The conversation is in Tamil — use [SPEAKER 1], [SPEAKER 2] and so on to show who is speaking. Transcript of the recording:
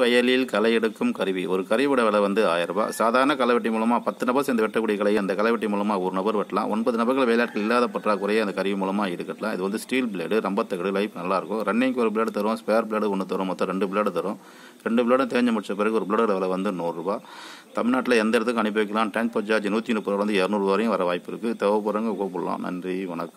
[SPEAKER 1] வயலில் களை எடுக்கும் கருவி ஒரு கருவியோட விலை வந்து ஆயிரம் ரூபாய் சாதாரண களைவெட்டி மூலமாக பத்து நபர் சேர்ந்து வெட்டக்கூடிய கலையை அந்த களைவெட்டி மூலமாக ஒரு நபர் வெட்டலாம் ஒன்பது நபர்கள் விளையாட்டு இல்லாத பற்றாக்குறையை அந்த கருவி மூலமாக எடுக்கலாம் இது வந்து ஸ்டீல் பிளேடு ரம்பத்தகடு லைஃப் நல்லாயிருக்கும் ரன்னிங்க்கு ஒரு பிளேடு தரும் ஸ்பேர் பிளேடு ஒன்று தரும் மொத்தம் ரெண்டு பிளேடு தரும் ரெண்டு பிளேடும் தேஞ்சு முடிச்ச பிறகு ஒரு பிளேடோட விலை வந்து நூறுரூவா தமிழ்நாட்டில் எந்த இடத்துக்கு அனுப்பி வைக்கலாம் டிரான்ஸ்போர்ட் சார்ஜ் நூற்றி முப்பது வந்து இரநூறுவா வரையும் வர வாய்ப்பு இருக்குது தேவைப்படுறவங்க கூப்பிடலாம் நன்றி வணக்கம்